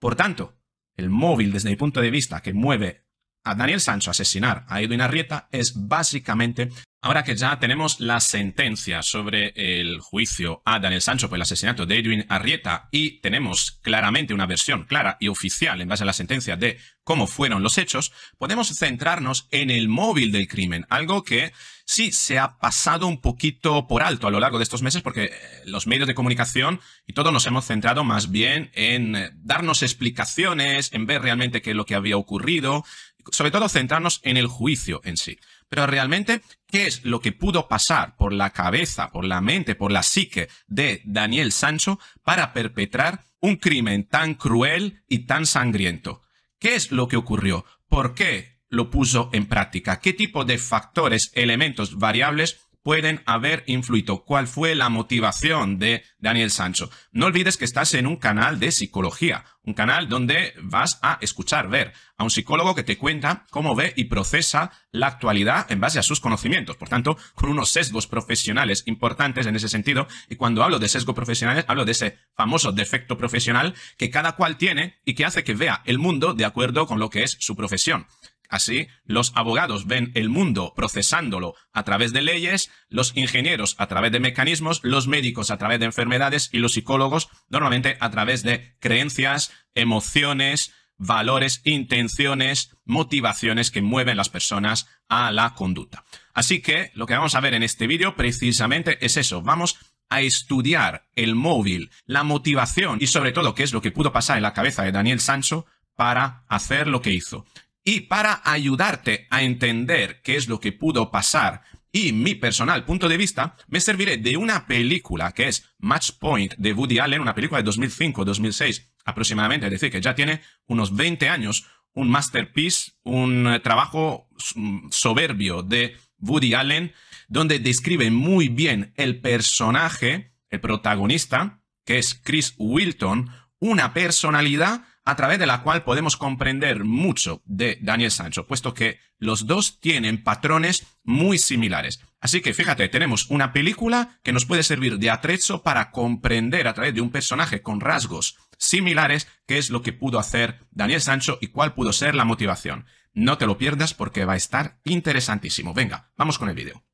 Por tanto, el móvil desde mi punto de vista que mueve a Daniel Sancho asesinar a Edwin Arrieta es básicamente, ahora que ya tenemos la sentencia sobre el juicio a Daniel Sancho por el asesinato de Edwin Arrieta y tenemos claramente una versión clara y oficial en base a la sentencia de cómo fueron los hechos, podemos centrarnos en el móvil del crimen, algo que sí se ha pasado un poquito por alto a lo largo de estos meses porque eh, los medios de comunicación y todos nos hemos centrado más bien en eh, darnos explicaciones, en ver realmente qué es lo que había ocurrido, sobre todo centrarnos en el juicio en sí. Pero realmente, ¿qué es lo que pudo pasar por la cabeza, por la mente, por la psique de Daniel Sancho para perpetrar un crimen tan cruel y tan sangriento? ¿Qué es lo que ocurrió? ¿Por qué lo puso en práctica? ¿Qué tipo de factores, elementos, variables pueden haber influido? ¿Cuál fue la motivación de Daniel Sancho? No olvides que estás en un canal de psicología, un canal donde vas a escuchar, ver a un psicólogo que te cuenta cómo ve y procesa la actualidad en base a sus conocimientos. Por tanto, con unos sesgos profesionales importantes en ese sentido. Y cuando hablo de sesgos profesionales, hablo de ese famoso defecto profesional que cada cual tiene y que hace que vea el mundo de acuerdo con lo que es su profesión. Así, los abogados ven el mundo procesándolo a través de leyes, los ingenieros a través de mecanismos, los médicos a través de enfermedades y los psicólogos normalmente a través de creencias, emociones, valores, intenciones, motivaciones que mueven las personas a la conducta. Así que lo que vamos a ver en este vídeo precisamente es eso. Vamos a estudiar el móvil, la motivación y sobre todo qué es lo que pudo pasar en la cabeza de Daniel Sancho para hacer lo que hizo. Y para ayudarte a entender qué es lo que pudo pasar y mi personal punto de vista, me serviré de una película que es Match Point de Woody Allen, una película de 2005-2006 aproximadamente, es decir, que ya tiene unos 20 años, un masterpiece, un eh, trabajo mm, soberbio de Woody Allen, donde describe muy bien el personaje, el protagonista, que es Chris Wilton, una personalidad a través de la cual podemos comprender mucho de Daniel Sancho, puesto que los dos tienen patrones muy similares. Así que fíjate, tenemos una película que nos puede servir de atrezo para comprender a través de un personaje con rasgos similares qué es lo que pudo hacer Daniel Sancho y cuál pudo ser la motivación. No te lo pierdas porque va a estar interesantísimo. Venga, vamos con el vídeo.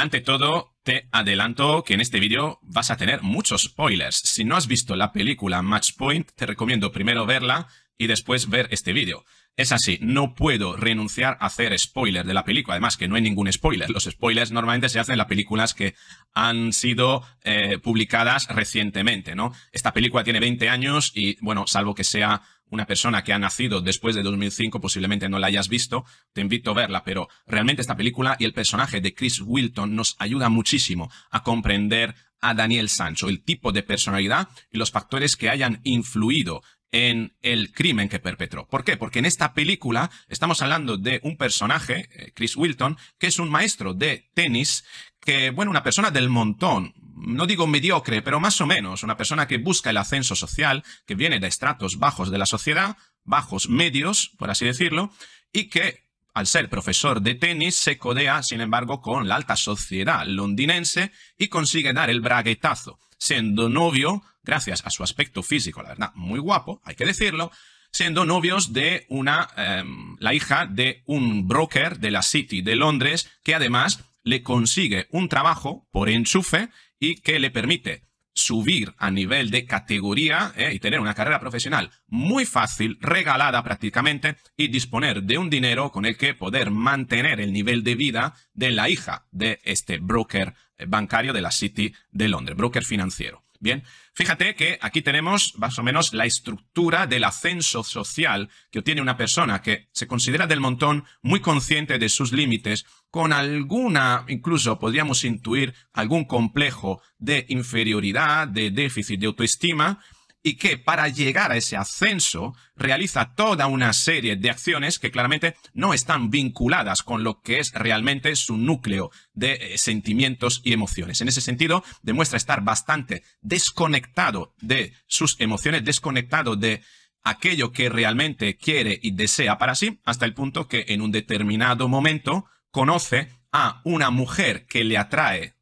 Ante todo, te adelanto que en este vídeo vas a tener muchos spoilers. Si no has visto la película Match Point, te recomiendo primero verla y después ver este vídeo. Es así, no puedo renunciar a hacer spoiler de la película, además que no hay ningún spoiler. Los spoilers normalmente se hacen en las películas que han sido eh, publicadas recientemente, ¿no? Esta película tiene 20 años y, bueno, salvo que sea una persona que ha nacido después de 2005 posiblemente no la hayas visto, te invito a verla, pero realmente esta película y el personaje de Chris Wilton nos ayuda muchísimo a comprender a Daniel Sancho, el tipo de personalidad y los factores que hayan influido en el crimen que perpetró. ¿Por qué? Porque en esta película estamos hablando de un personaje, eh, Chris Wilton, que es un maestro de tenis, que, bueno, una persona del montón, no digo mediocre, pero más o menos, una persona que busca el ascenso social, que viene de estratos bajos de la sociedad, bajos medios, por así decirlo, y que al ser profesor de tenis se codea, sin embargo, con la alta sociedad londinense y consigue dar el braguetazo, siendo novio, gracias a su aspecto físico, la verdad, muy guapo, hay que decirlo, siendo novios de una, em, la hija de un broker de la City de Londres, que además le consigue un trabajo por enchufe y que le permite subir a nivel de categoría eh, y tener una carrera profesional muy fácil, regalada prácticamente, y disponer de un dinero con el que poder mantener el nivel de vida de la hija de este broker eh, bancario de la City de Londres, broker financiero. Bien, fíjate que aquí tenemos más o menos la estructura del ascenso social que obtiene una persona que se considera del montón, muy consciente de sus límites, con alguna, incluso podríamos intuir algún complejo de inferioridad, de déficit de autoestima, y que para llegar a ese ascenso realiza toda una serie de acciones que claramente no están vinculadas con lo que es realmente su núcleo de eh, sentimientos y emociones. En ese sentido, demuestra estar bastante desconectado de sus emociones, desconectado de aquello que realmente quiere y desea para sí, hasta el punto que en un determinado momento conoce a una mujer que le atrae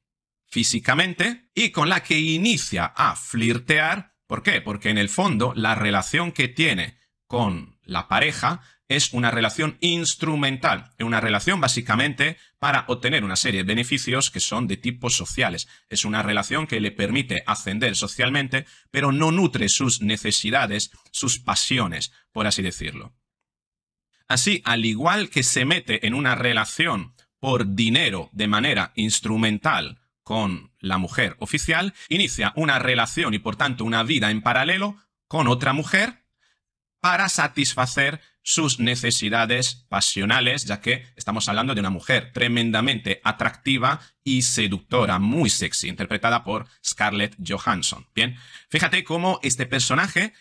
físicamente y con la que inicia a flirtear ¿Por qué? Porque en el fondo la relación que tiene con la pareja es una relación instrumental, una relación básicamente para obtener una serie de beneficios que son de tipos sociales. Es una relación que le permite ascender socialmente, pero no nutre sus necesidades, sus pasiones, por así decirlo. Así, al igual que se mete en una relación por dinero de manera instrumental con la mujer oficial, inicia una relación y por tanto una vida en paralelo con otra mujer para satisfacer sus necesidades pasionales, ya que estamos hablando de una mujer tremendamente atractiva y seductora, muy sexy, interpretada por Scarlett Johansson. Bien, fíjate cómo este personaje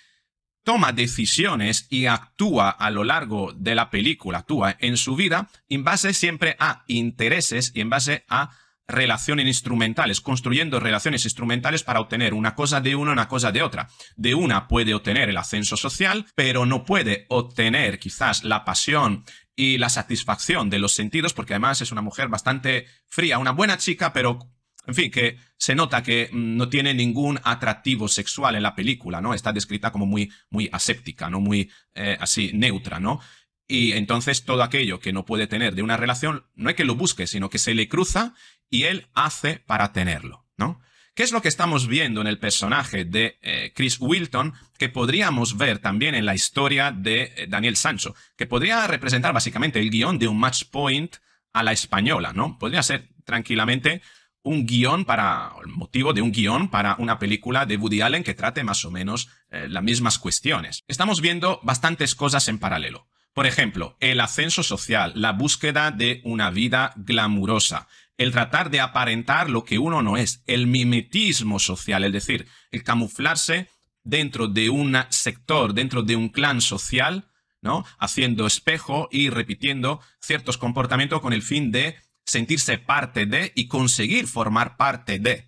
toma decisiones y actúa a lo largo de la película, actúa en su vida en base siempre a intereses y en base a relaciones instrumentales, construyendo relaciones instrumentales para obtener una cosa de una, una cosa de otra. De una puede obtener el ascenso social, pero no puede obtener quizás la pasión y la satisfacción de los sentidos, porque además es una mujer bastante fría, una buena chica, pero en fin, que se nota que mm, no tiene ningún atractivo sexual en la película, ¿no? Está descrita como muy, muy aséptica, ¿no? Muy eh, así neutra, ¿no? Y entonces todo aquello que no puede tener de una relación, no es que lo busque, sino que se le cruza y él hace para tenerlo, ¿no? ¿Qué es lo que estamos viendo en el personaje de eh, Chris Wilton que podríamos ver también en la historia de eh, Daniel Sancho? Que podría representar básicamente el guión de un match point a la española, ¿no? Podría ser tranquilamente un guión para, el motivo de un guión para una película de Woody Allen que trate más o menos eh, las mismas cuestiones. Estamos viendo bastantes cosas en paralelo. Por ejemplo, el ascenso social, la búsqueda de una vida glamurosa, el tratar de aparentar lo que uno no es, el mimetismo social, es decir, el camuflarse dentro de un sector, dentro de un clan social, ¿no? Haciendo espejo y repitiendo ciertos comportamientos con el fin de sentirse parte de y conseguir formar parte de.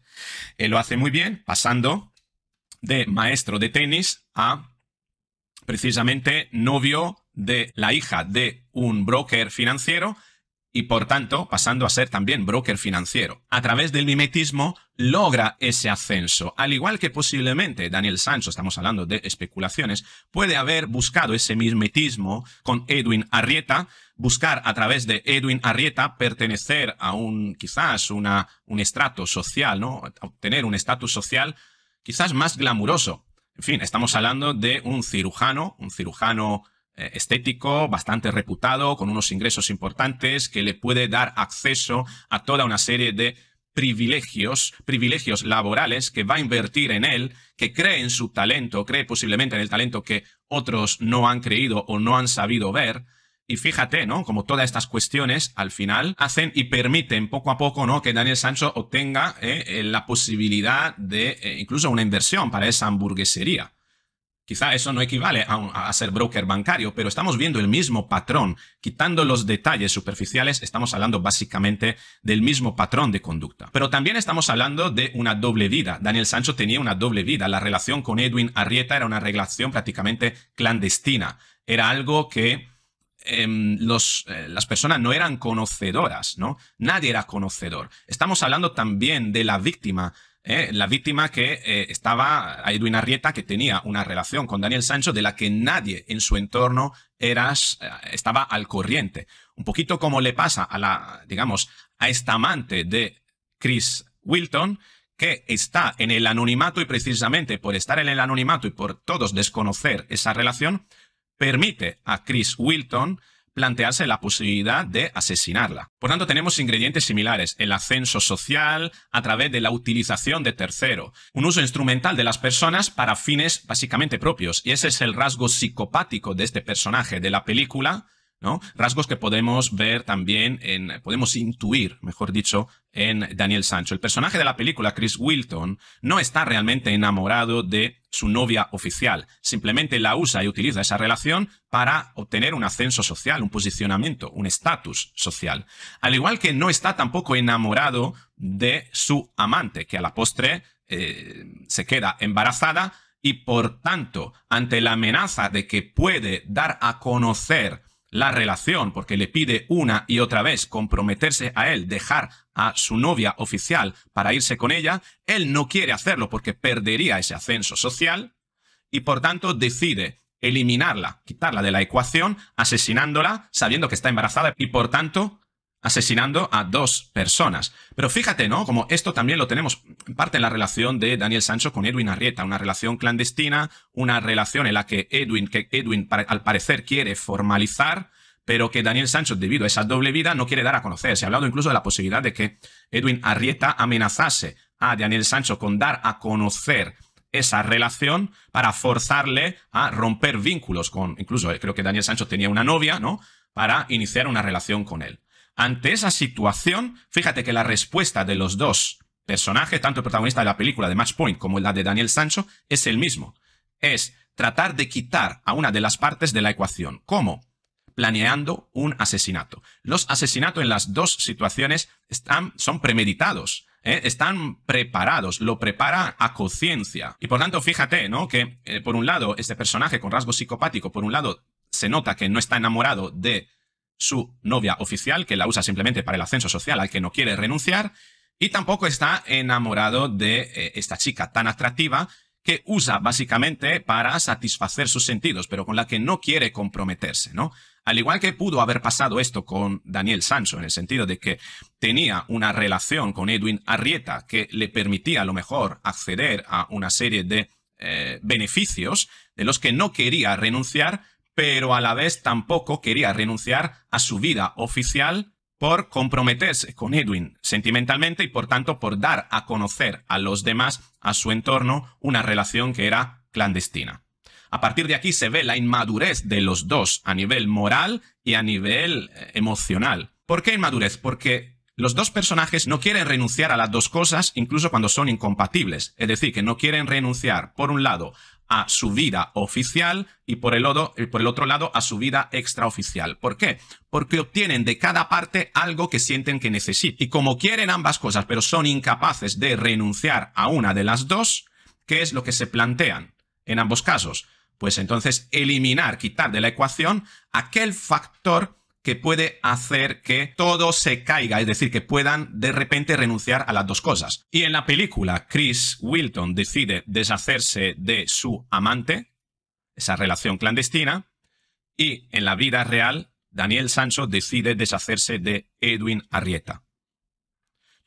Él eh, lo hace muy bien pasando de maestro de tenis a precisamente novio de la hija de un broker financiero y por tanto pasando a ser también broker financiero. A través del mimetismo logra ese ascenso, al igual que posiblemente Daniel Sancho, estamos hablando de especulaciones, puede haber buscado ese mimetismo con Edwin Arrieta, buscar a través de Edwin Arrieta pertenecer a un quizás una, un estrato social, ¿no? Obtener un estatus social quizás más glamuroso. En fin, estamos hablando de un cirujano, un cirujano eh, estético, bastante reputado, con unos ingresos importantes, que le puede dar acceso a toda una serie de privilegios, privilegios laborales que va a invertir en él, que cree en su talento, cree posiblemente en el talento que otros no han creído o no han sabido ver. Y fíjate, ¿no? Como todas estas cuestiones al final hacen y permiten poco a poco, ¿no? Que Daniel Sancho obtenga eh, eh, la posibilidad de incluso una inversión para esa hamburguesería. Quizá eso no equivale a, ser broker bancario, pero estamos viendo el mismo patrón. Quitando los detalles superficiales, estamos hablando básicamente del mismo patrón de conducta. Pero también estamos hablando de una doble vida. Daniel Sancho tenía una doble vida. La relación con Edwin Arrieta era una relación prácticamente clandestina. Era algo que em, eh, las personas no eran conocedoras, ¿no? Nadie era conocedor. Estamos hablando también de la víctima ¿eh? la víctima que eh, estaba, Edwin Arrieta, que tenía una relación con Daniel Sancho de la que nadie en su entorno eh, estaba al corriente. Un poquito como le pasa a la, digamos, a esta amante de Chris Wilton, que está en el anonimato y precisamente por estar en el anonimato y por todos desconocer esa relación, permite a Chris Wilton plantearse la posibilidad de asesinarla. Por tanto, tenemos ingredientes similares, el ascenso social a través de la utilización de tercero, un uso instrumental de las personas para fines básicamente propios, y ese es el rasgo psicopático de este personaje de la película, Rasgos que podemos ver también en, podemos intuir, mejor dicho, en Daniel Sancho. El personaje de la película, Chris Wilton, no está realmente enamorado de su novia oficial. Simplemente la usa y utiliza esa relación para obtener un ascenso social, un posicionamiento, un estatus social. Al igual que no está tampoco enamorado de su amante, que a la postre eh, se queda embarazada y por tanto, ante la amenaza de que puede dar a conocer la relación, porque le pide una y otra vez comprometerse a él, dejar a su novia oficial para irse con ella, él no quiere hacerlo porque perdería ese ascenso social y por tanto decide eliminarla, quitarla de la ecuación, asesinándola sabiendo que está embarazada y por tanto asesinando a dos personas. Pero fíjate, ¿no? Como esto también lo tenemos en parte en la relación de Daniel Sancho con Edwin Arrieta, una relación clandestina, una relación en la que Edwin, que Edwin al parecer quiere formalizar, pero que Daniel Sancho, debido a esa doble vida, no quiere dar a conocer. Se ha hablado incluso de la posibilidad de que Edwin Arrieta amenazase a Daniel Sancho con dar a conocer esa relación para forzarle a romper vínculos con, incluso eh, creo que Daniel Sancho tenía una novia, ¿no? Para iniciar una relación con él. Ante esa situación, fíjate que la respuesta de los dos personajes, tanto el protagonista de la película de Match Point como la de Daniel Sancho, es el mismo. Es tratar de quitar a una de las partes de la ecuación. ¿Cómo? Planeando un asesinato. Los asesinatos en las dos situaciones están, son premeditados. ¿eh? están preparados, lo prepara a conciencia. Y por tanto, fíjate, ¿no? Que eh, por un lado, este personaje con rasgo psicopático, por un lado, se nota que no está enamorado de su novia oficial, que la usa simplemente para el ascenso social al que no quiere renunciar, y tampoco está enamorado de eh, esta chica tan atractiva que usa básicamente para satisfacer sus sentidos, pero con la que no quiere comprometerse, ¿no? Al igual que pudo haber pasado esto con Daniel Sancho, en el sentido de que tenía una relación con Edwin Arrieta que le permitía a lo mejor acceder a una serie de eh, beneficios de los que no quería renunciar, pero a la vez tampoco quería renunciar a su vida oficial por comprometerse con Edwin sentimentalmente y por tanto por dar a conocer a los demás, a su entorno, una relación que era clandestina. A partir de aquí se ve la inmadurez de los dos a nivel moral y a nivel eh, emocional. ¿Por qué inmadurez? Porque los dos personajes no quieren renunciar a las dos cosas incluso cuando son incompatibles. Es decir, que no quieren renunciar, por un lado, a su vida oficial y eh, por el, otro, lado a su vida extraoficial. ¿Por qué? Porque obtienen de cada parte algo que sienten que necesitan. Y como quieren ambas cosas, pero son incapaces de renunciar a una de las dos, ¿qué es lo que se plantean en ambos casos? Pues entonces eliminar, quitar de la ecuación aquel factor que puede hacer que todo se caiga, es decir, que puedan de repente renunciar a las dos cosas. Y en la película, Chris Wilton decide deshacerse de su amante, esa relación clandestina, y en la vida real, Daniel Sancho decide deshacerse de Edwin Arrieta.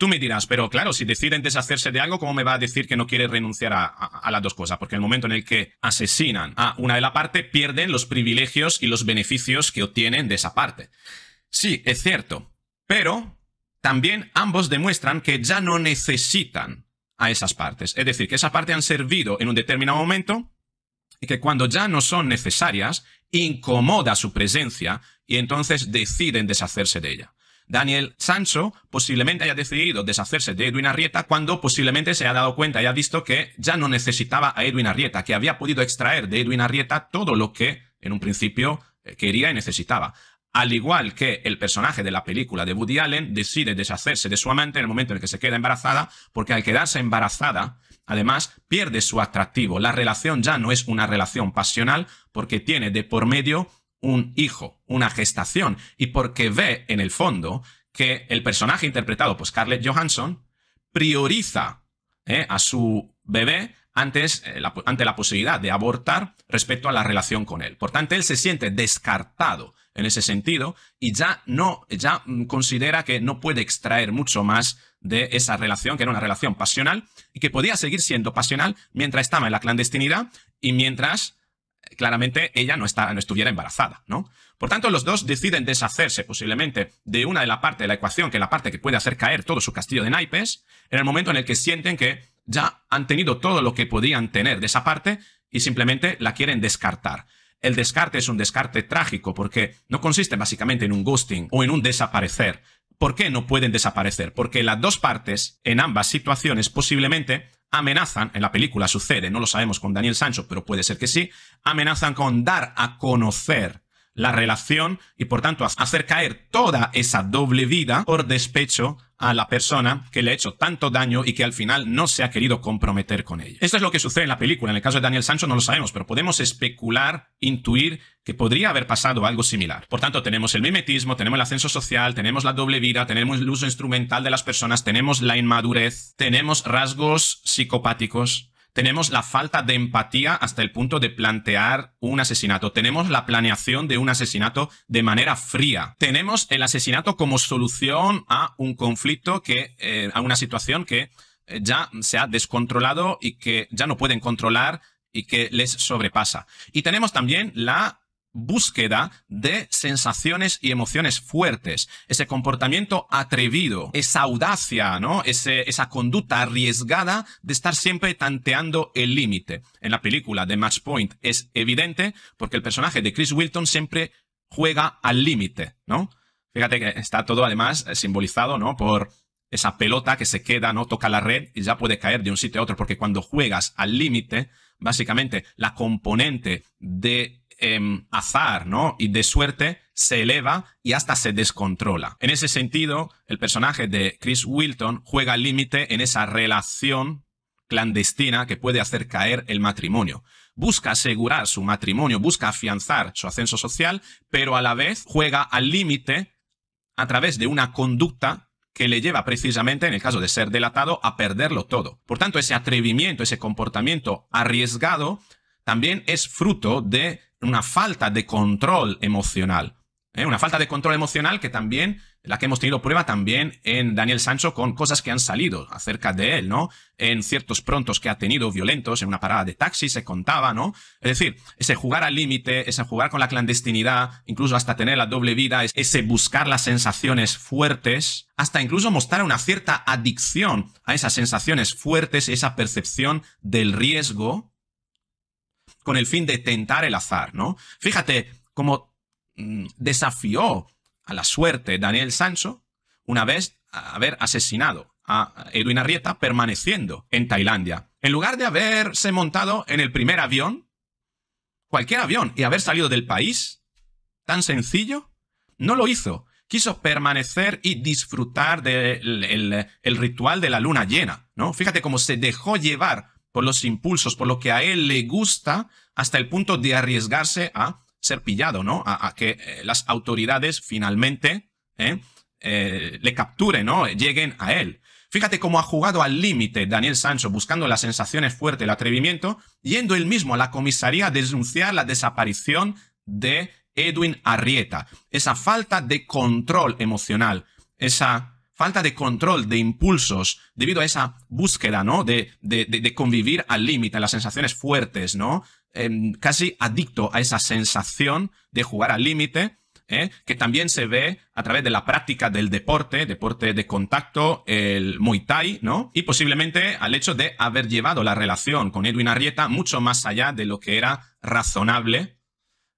Tú me dirás, pero claro, si deciden deshacerse de algo, ¿cómo me va a decir que no quiere renunciar a, las dos cosas? Porque en el momento en el que asesinan a una de la parte, pierden los privilegios y los beneficios que obtienen de esa parte. Sí, es cierto, pero también ambos demuestran que ya no necesitan a esas partes. Es decir, que esa parte han servido en un determinado momento y que cuando ya no son necesarias, incomoda su presencia y entonces deciden deshacerse de ella. Daniel Sancho posiblemente haya decidido deshacerse de Edwin Arrieta cuando posiblemente se haya dado cuenta y ha visto que ya no necesitaba a Edwin Arrieta, que había podido extraer de Edwin Arrieta todo lo que en un principio eh, quería y necesitaba. Al igual que el personaje de la película de Woody Allen decide deshacerse de su amante en el momento en el que se queda embarazada, porque al quedarse embarazada, además, pierde su atractivo. La relación ya no es una relación pasional porque tiene de por medio un hijo, una gestación, y porque ve, en el fondo, que el personaje interpretado por Scarlett Johansson prioriza eh, a su bebé antes, eh, ante la posibilidad de abortar respecto a la relación con él. Por tanto, él se siente descartado en ese sentido y ya no, ya mm, considera que no puede extraer mucho más de esa relación, que era una relación pasional y que podía seguir siendo pasional mientras estaba en la clandestinidad y mientras claramente ella no, no estuviera embarazada, ¿no? Por tanto, los dos deciden deshacerse posiblemente de una de la parte de la ecuación, que es la parte que puede hacer caer todo su castillo de naipes, en el momento en el que sienten que ya han tenido todo lo que podían tener de esa parte y simplemente la quieren descartar. El descarte es un descarte trágico porque no consiste básicamente en un ghosting o en un desaparecer, ¿Por qué no pueden desaparecer? Porque las dos partes, en ambas situaciones, posiblemente amenazan, en la película sucede, no lo sabemos con Daniel Sancho, pero puede ser que sí, amenazan con dar a conocer la relación y por tanto hacer caer toda esa doble vida por despecho a la persona que le ha hecho tanto daño y que al final no se ha querido comprometer con ella. Esto es lo que sucede en la película. En el caso de Daniel Sancho no lo sabemos, pero podemos especular, intuir que podría haber pasado algo similar. Por tanto, tenemos el mimetismo, tenemos el ascenso social, tenemos la doble vida, tenemos el uso instrumental de las personas, tenemos la inmadurez, tenemos rasgos psicopáticos, tenemos la falta de empatía hasta el punto de plantear un asesinato. Tenemos la planeación de un asesinato de manera fría. Tenemos el asesinato como solución a un conflicto que, eh, a una situación que eh, ya se ha descontrolado y que ya no pueden controlar y que les sobrepasa. Y tenemos también la búsqueda de sensaciones y emociones fuertes, ese comportamiento atrevido, esa audacia, ¿no? Ese, esa conducta arriesgada de estar siempre tanteando el límite. En la película de Match Point es evidente porque el personaje de Chris Wilton siempre juega al límite, ¿no? Fíjate que está todo además eh, simbolizado, ¿no? Por esa pelota que se queda, ¿no? Toca la red y ya puede caer de un sitio a otro, porque cuando juegas al límite, básicamente la componente de Em, azar, ¿no? Y de suerte se eleva y hasta se descontrola. En ese sentido, el personaje de Chris Wilton juega al límite en esa relación clandestina que puede hacer caer el matrimonio. Busca asegurar su matrimonio, busca afianzar su ascenso social, pero a la vez juega al límite a través de una conducta que le lleva precisamente, en el caso de ser delatado, a perderlo todo. Por tanto, ese atrevimiento, ese comportamiento arriesgado, también es fruto de una falta de control emocional. ¿eh? Una falta de control emocional que también, la que hemos tenido prueba también en Daniel Sancho con cosas que han salido acerca de él, ¿no? En ciertos prontos que ha tenido violentos, en una parada de taxi se contaba, ¿no? Es decir, ese jugar al límite, ese jugar con la clandestinidad, incluso hasta tener la doble vida, ese buscar las sensaciones fuertes, hasta incluso mostrar una cierta adicción a esas sensaciones fuertes, esa percepción del riesgo, con el fin de tentar el azar, ¿no? Fíjate cómo mm, desafió a la suerte Daniel Sancho una vez haber asesinado a Edwin Arrieta permaneciendo en Tailandia. En lugar de haberse montado en el primer avión, cualquier avión, y haber salido del país, tan sencillo, no lo hizo. Quiso permanecer y disfrutar del de ritual de la luna llena, ¿no? Fíjate cómo se dejó llevar por los impulsos, por lo que a él le gusta, hasta el punto de arriesgarse a ser pillado, ¿no? A, que eh, las autoridades finalmente ¿eh? Eh, le capturen, ¿no? Lleguen a él. Fíjate cómo ha jugado al límite Daniel Sancho, buscando las sensaciones fuertes, el atrevimiento, yendo él mismo a la comisaría a denunciar la desaparición de Edwin Arrieta. Esa falta de control emocional, esa falta de control, de impulsos, debido a esa búsqueda, ¿no? De, de, convivir al límite, las sensaciones fuertes, ¿no? Em, casi adicto a esa sensación de jugar al límite, ¿eh? que también se ve a través de la práctica del deporte, deporte de contacto, el Muay Thai, ¿no? Y posiblemente al hecho de haber llevado la relación con Edwin Arrieta mucho más allá de lo que era razonable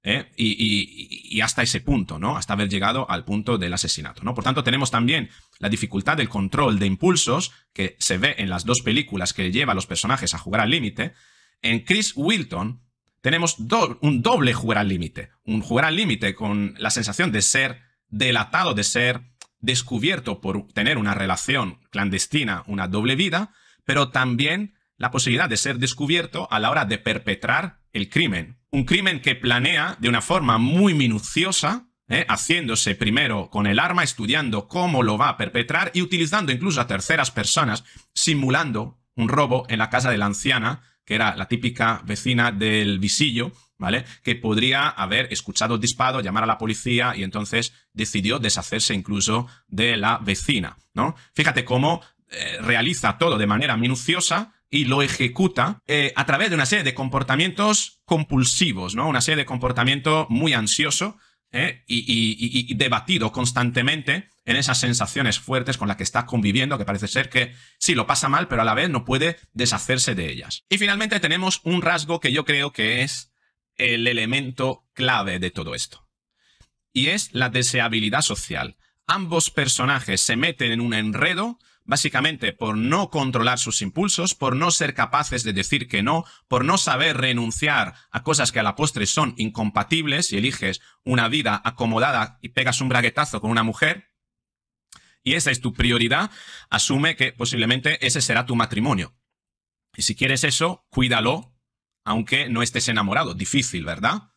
¿eh? y, hasta ese punto, ¿no? Hasta haber llegado al punto del asesinato, ¿no? Por tanto, tenemos también la dificultad del control de impulsos que se ve en las dos películas que lleva a los personajes a jugar al límite. En Chris Wilton tenemos un doble jugar al límite, un jugar al límite con la sensación de ser delatado, de ser descubierto por tener una relación clandestina, una doble vida, pero también la posibilidad de ser descubierto a la hora de perpetrar el crimen, un crimen que planea de una forma muy minuciosa, ¿eh? haciéndose primero con el arma, estudiando cómo lo va a perpetrar y utilizando incluso a terceras personas, simulando un robo en la casa de la anciana, que era la típica vecina del visillo, ¿vale? Que podría haber escuchado el disparo, llamar a la policía y entonces decidió deshacerse incluso de la vecina, ¿no? Fíjate cómo eh, realiza todo de manera minuciosa y lo ejecuta eh, a través de una serie de comportamientos compulsivos, ¿no? Una serie de comportamiento muy ansioso ¿eh? y, y, debatido constantemente en esas sensaciones fuertes con las que está conviviendo, que parece ser que sí lo pasa mal, pero a la vez no puede deshacerse de ellas. Y finalmente tenemos un rasgo que yo creo que es el elemento clave de todo esto. Y es la deseabilidad social. Ambos personajes se meten en un enredo básicamente por no controlar sus impulsos, por no ser capaces de decir que no, por no saber renunciar a cosas que a la postre son incompatibles si eliges una vida acomodada y pegas un braguetazo con una mujer, y esa es tu prioridad, asume que posiblemente ese será tu matrimonio. Y si quieres eso, cuídalo, aunque no estés enamorado. Difícil, ¿verdad?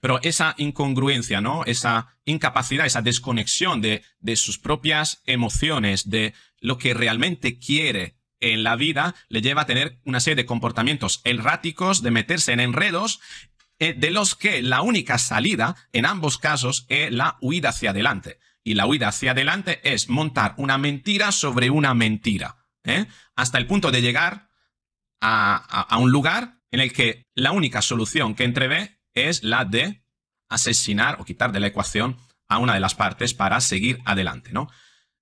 Pero esa incongruencia, ¿no? Esa incapacidad, esa desconexión de, sus propias emociones, de lo que realmente quiere en la vida, le lleva a tener una serie de comportamientos erráticos, de meterse en enredos eh, de los que la única salida en ambos casos es la huida hacia adelante. Y la huida hacia adelante es montar una mentira sobre una mentira, ¿eh? hasta el punto de llegar a, a, un lugar en el que la única solución que entrevé es la de asesinar o quitar de la ecuación a una de las partes para seguir adelante, ¿no?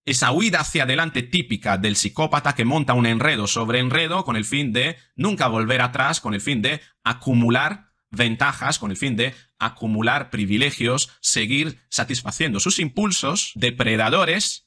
Esa huida hacia adelante típica del psicópata que monta un enredo sobre enredo con el fin de nunca volver atrás, con el fin de acumular ventajas, con el fin de acumular privilegios, seguir satisfaciendo sus impulsos depredadores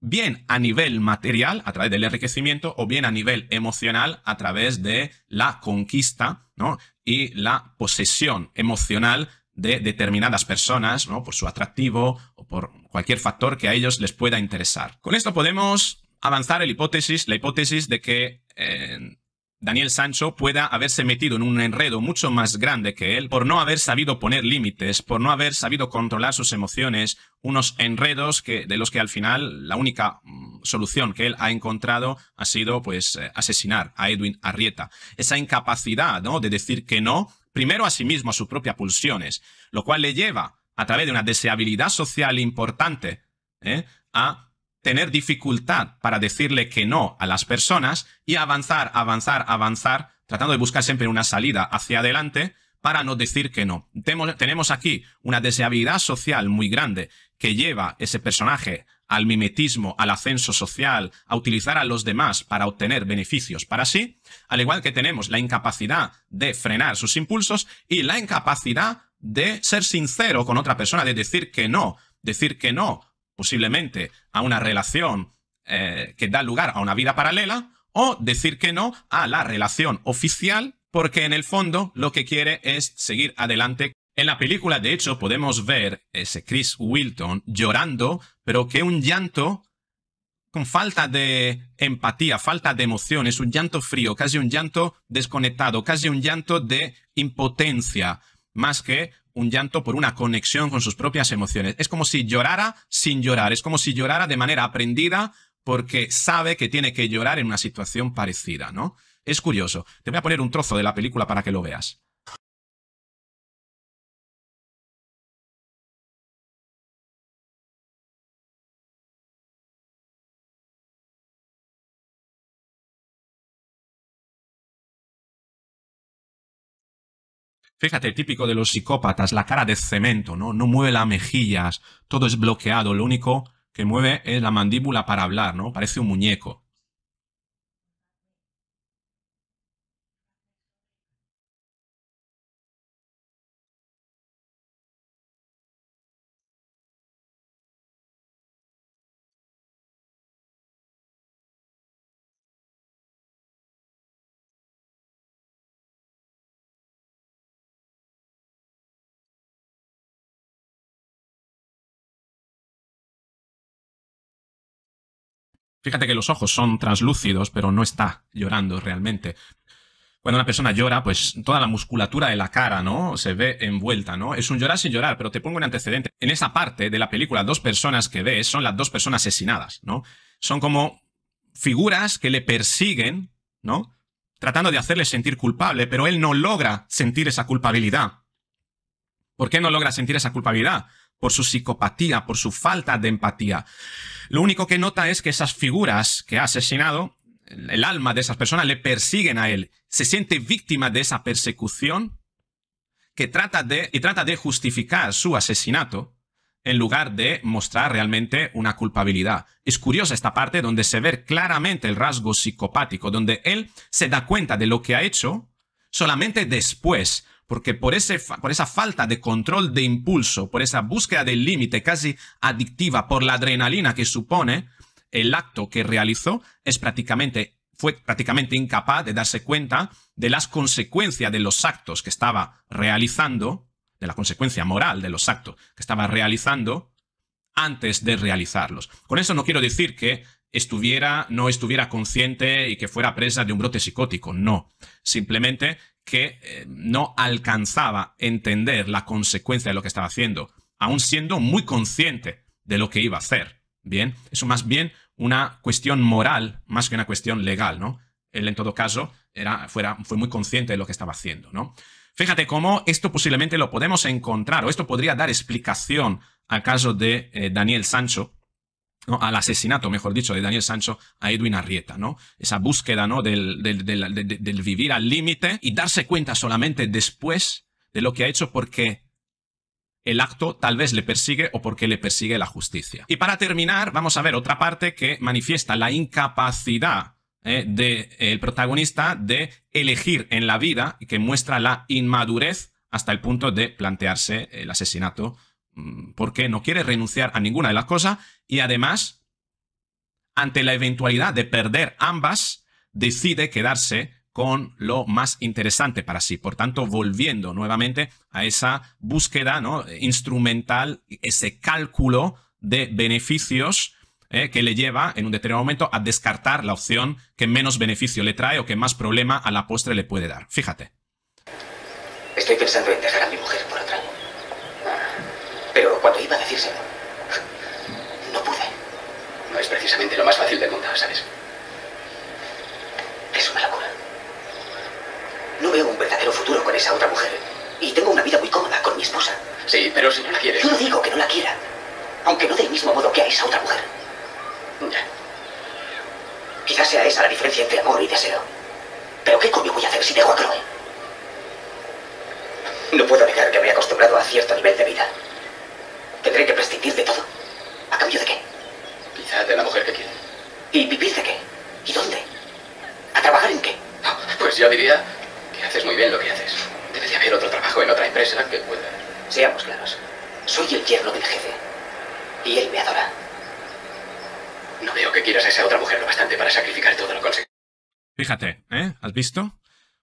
bien a nivel material a través del enriquecimiento o bien a nivel emocional a través de la conquista ¿no? y la posesión emocional de determinadas personas, ¿no? por su atractivo o por cualquier factor que a ellos les pueda interesar. Con esto podemos avanzar el hipótesis, la hipótesis de que eh, Daniel Sancho pueda haberse metido en un enredo mucho más grande que él por no haber sabido poner límites, por no haber sabido controlar sus emociones, unos enredos que, de los que al final la única mm, solución que él ha encontrado ha sido pues eh, asesinar a Edwin Arrieta. Esa incapacidad ¿no? de decir que no, primero a sí mismo, a sus propias pulsiones, lo cual le lleva a través de una deseabilidad social importante ¿eh? a tener dificultad para decirle que no a las personas y avanzar, avanzar, avanzar, tratando de buscar siempre una salida hacia adelante para no decir que no. Tenemos aquí una deseabilidad social muy grande que lleva ese personaje al mimetismo, al ascenso social, a utilizar a los demás para obtener beneficios para sí, al igual que tenemos la incapacidad de frenar sus impulsos y la incapacidad de ser sincero con otra persona, de decir que no, decir que no posiblemente a una relación eh, que da lugar a una vida paralela, o decir que no a la relación oficial, porque en el fondo lo que quiere es seguir adelante. En la película, de hecho, podemos ver ese Chris Wilton llorando, pero que un llanto con falta de empatía, falta de emoción, es un llanto frío, casi un llanto desconectado, casi un llanto de impotencia, más que un llanto por una conexión con sus propias emociones. Es como si llorara sin llorar, es como si llorara de manera aprendida porque sabe que tiene que llorar en una situación parecida, ¿no? Es curioso. Te voy a poner un trozo de la película para que lo veas. Fíjate, típico de los psicópatas, la cara de cemento, ¿no? No mueve las mejillas, todo es bloqueado, lo único que mueve es la mandíbula para hablar, ¿no? Parece un muñeco. Fíjate que los ojos son translúcidos, pero no está llorando realmente. Cuando una persona llora, pues toda la musculatura de la cara, ¿no? Se ve envuelta, ¿no? Es un llorar sin llorar, pero te pongo un antecedente. En esa parte de la película, dos personas que ves son las dos personas asesinadas, ¿no? Son como figuras que le persiguen, ¿no? Tratando de hacerle sentir culpable, pero él no logra sentir esa culpabilidad. ¿Por qué no logra sentir esa culpabilidad? por su psicopatía, por su falta de empatía. Lo único que nota es que esas figuras que ha asesinado, el alma de esas personas le persiguen a él. Se siente víctima de esa persecución que trata de, y trata de justificar su asesinato en lugar de mostrar realmente una culpabilidad. Es curiosa esta parte donde se ve claramente el rasgo psicopático, donde él se da cuenta de lo que ha hecho solamente después, porque por, esa falta de control de impulso, por esa búsqueda del límite casi adictiva, por la adrenalina que supone el acto que realizó, es prácticamente, fue prácticamente incapaz de darse cuenta de las consecuencias de los actos que estaba realizando, de la consecuencia moral de los actos que estaba realizando antes de realizarlos. Con eso no quiero decir que estuviera, no estuviera consciente y que fuera presa de un brote psicótico, no. Simplemente que eh, no alcanzaba entender la consecuencia de lo que estaba haciendo, aún siendo muy consciente de lo que iba a hacer. Bien, eso más bien una cuestión moral más que una cuestión legal, ¿no? Él en todo caso era, fuera, fue muy consciente de lo que estaba haciendo, ¿no? Fíjate cómo esto posiblemente lo podemos encontrar, o esto podría dar explicación al caso de eh, Daniel Sancho, al asesinato, mejor dicho, de Daniel Sancho a Edwin Arrieta, ¿no? Esa búsqueda, ¿no? Del, vivir al límite y darse cuenta solamente después de lo que ha hecho porque el acto tal vez le persigue o porque le persigue la justicia. Y para terminar, vamos a ver otra parte que manifiesta la incapacidad del ¿eh? de, el protagonista de elegir en la vida y que muestra la inmadurez hasta el punto de plantearse el asesinato Mm, porque no quiere renunciar a ninguna de las cosas y además, ante la eventualidad de perder ambas, decide quedarse con lo más interesante para sí. Por tanto, volviendo nuevamente a esa búsqueda ¿no? instrumental, ese cálculo de beneficios eh, que le lleva en un determinado momento a descartar la opción que menos beneficio le trae o que más problema a la postre le puede dar. Fíjate. Estoy pensando en dejar a mi mujer por pero cuando iba a decírselo, no pude. No es precisamente lo más fácil de contar, ¿sabes? Es una locura. No veo un verdadero futuro con esa otra mujer. Y tengo una vida muy cómoda con mi esposa. Sí, pero si no la quieres. Yo no digo que no la quiera. Aunque no del mismo modo que a esa otra mujer. Ya. Quizás sea esa la diferencia entre amor y deseo. Pero ¿qué coño voy a hacer si dejo a Chloe? No puedo negar que me he acostumbrado a cierto nivel de vida. ¿Tendré que prescindir de todo? ¿A cambio de qué? Quizá de la mujer que quiero. ¿Y vivir de qué? ¿Y dónde? ¿A trabajar en qué? pues yo diría que haces muy bien lo que haces. Debe de haber otro trabajo en otra empresa que pueda. Seamos claros. Soy el yerno del jefe. Y él me adora. No veo que quieras a esa otra mujer lo bastante para sacrificar todo lo conseguido. Fíjate, ¿eh? ¿Has visto?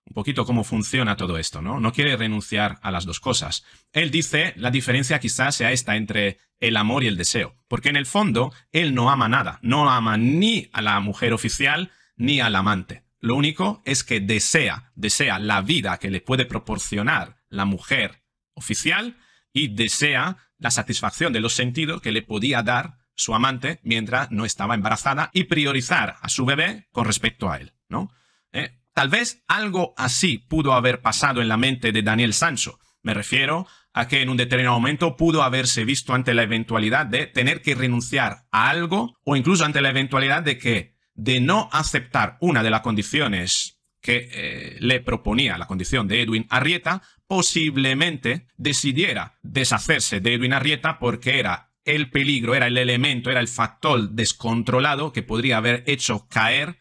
un poquito cómo funciona todo esto, ¿no? No quiere renunciar a las dos cosas. Él dice, la diferencia quizás sea esta entre el amor y el deseo, porque en el fondo él no ama nada, no ama ni a la mujer oficial ni al amante. Lo único es que desea, desea la vida que le puede proporcionar la mujer oficial y desea la satisfacción de los sentidos que le podía dar su amante mientras no estaba embarazada y priorizar a su bebé con respecto a él, ¿no? Eh, Tal vez algo así pudo haber pasado en la mente de Daniel Sancho. Me refiero a que en un determinado momento pudo haberse visto ante la eventualidad de tener que renunciar a algo o incluso ante la eventualidad de que de no aceptar una de las condiciones que eh, le proponía la condición de Edwin Arrieta, posiblemente decidiera deshacerse de Edwin Arrieta porque era el peligro, era el elemento, era el factor descontrolado que podría haber hecho caer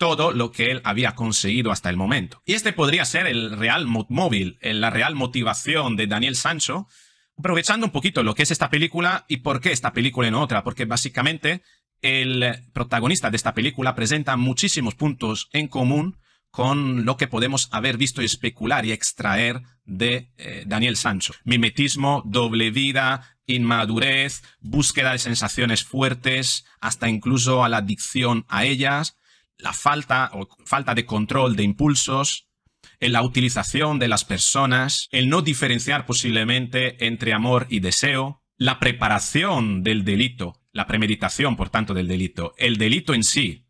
todo lo que él había conseguido hasta el momento. Y este podría ser el real móvil, la real motivación de Daniel Sancho, aprovechando un poquito lo que es esta película y por qué esta película en otra, porque básicamente el protagonista de esta película presenta muchísimos puntos en común con lo que podemos haber visto especular y extraer de eh, Daniel Sancho. Mimetismo, doble vida, inmadurez, búsqueda de sensaciones fuertes, hasta incluso a la adicción a ellas, la falta o falta de control de impulsos, en la utilización de las personas, el no diferenciar posiblemente entre amor y deseo, la preparación del delito, la premeditación, por tanto, del delito, el delito en sí,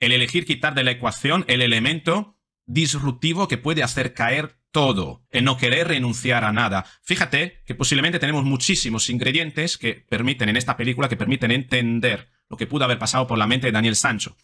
el elegir quitar de la ecuación el elemento disruptivo que puede hacer caer todo, en no querer renunciar a nada. Fíjate que posiblemente tenemos muchísimos ingredientes que permiten en esta película, que permiten entender lo que pudo haber pasado por la mente de Daniel Sancho.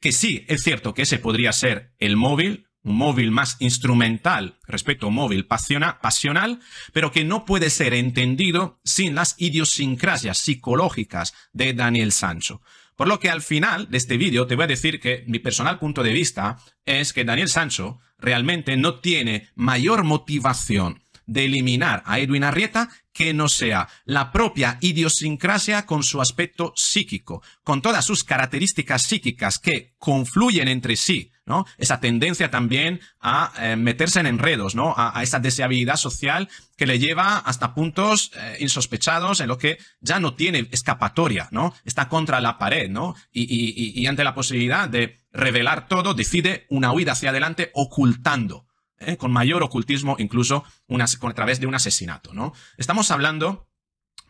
Que sí, es cierto que ese podría ser el móvil, un móvil más instrumental respecto a un móvil pasional, pero que no puede ser entendido sin las idiosincrasias psicológicas de Daniel Sancho. Por lo que al final de este vídeo te voy a decir que mi personal punto de vista es que Daniel Sancho realmente no tiene mayor motivación de eliminar a Edwin Arrieta que no sea la propia idiosincrasia con su aspecto psíquico, con todas sus características psíquicas que confluyen entre sí esa tendencia también a eh, meterse en enredos, ¿no? A, esa deseabilidad social que le lleva hasta puntos eh, insospechados en los que ya no tiene escapatoria, ¿no? Está contra la pared, ¿no? Y, ante la posibilidad de revelar todo, decide una huida hacia adelante ocultando, ¿eh? con mayor ocultismo incluso una, a través de un asesinato, ¿no? Estamos hablando,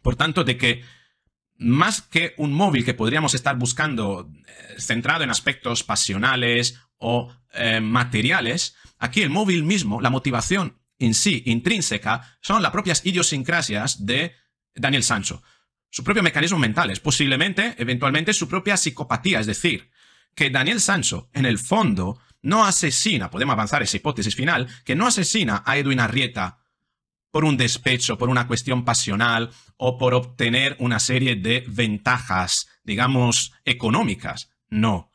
por tanto, de que más que un móvil que podríamos estar buscando centrado en aspectos pasionales o eh, materiales, aquí el móvil mismo, la motivación en sí, intrínseca, son las propias idiosincrasias de Daniel Sancho. Su propio mecanismo mental posiblemente, eventualmente, su propia psicopatía. Es decir, que Daniel Sancho, en el fondo, no asesina, podemos avanzar esa hipótesis final, que no asesina a Edwin Arrieta por un despecho, por una cuestión pasional o por obtener una serie de ventajas, digamos, económicas. No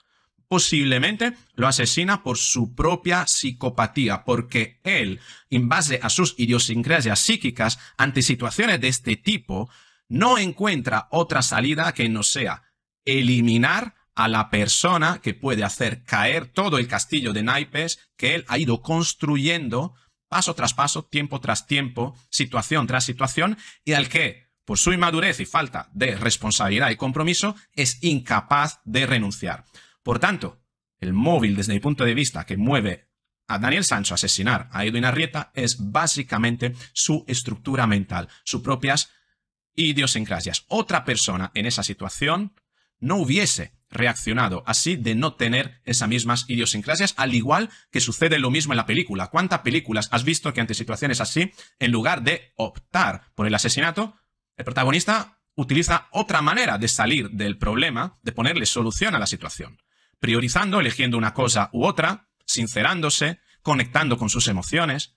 posiblemente lo asesina por su propia psicopatía, porque él, en base a sus idiosincrasias psíquicas ante situaciones de este tipo, no encuentra otra salida que no sea eliminar a la persona que puede hacer caer todo el castillo de naipes que él ha ido construyendo paso tras paso, tiempo tras tiempo, situación tras situación, y al que, por su inmadurez y falta de responsabilidad y compromiso, es incapaz de renunciar. Por tanto, el móvil desde mi punto de vista que mueve a Daniel Sancho a asesinar a Edwin Arrieta es básicamente su estructura mental, sus propias idiosincrasias. Otra persona en esa situación no hubiese reaccionado así de no tener esas mismas idiosincrasias, al igual que sucede lo mismo en la película. ¿Cuántas películas has visto que ante situaciones así, en lugar de optar por el asesinato, el protagonista utiliza otra manera de salir del problema, de ponerle solución a la situación? priorizando, eligiendo una cosa u otra, sincerándose, conectando con sus emociones,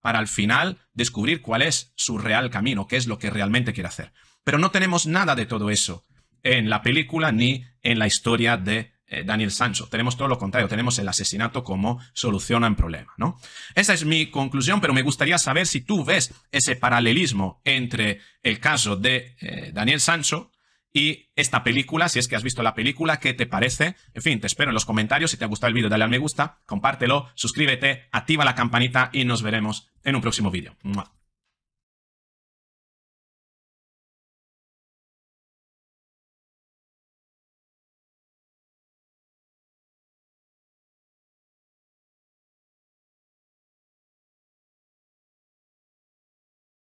para al final descubrir cuál es su real camino, qué es lo que realmente quiere hacer. Pero no tenemos nada de todo eso en la película ni en la historia de eh, Daniel Sancho. Tenemos todo lo contrario, tenemos el asesinato como solución a un problema, ¿no? Esa es mi conclusión, pero me gustaría saber si tú ves ese paralelismo entre el caso de eh, Daniel Sancho y esta película, si es que has visto la película, ¿qué te parece? En fin, te espero en los comentarios. Si te ha gustado el vídeo, dale al me gusta, compártelo, suscríbete, activa la campanita y nos veremos en un próximo vídeo.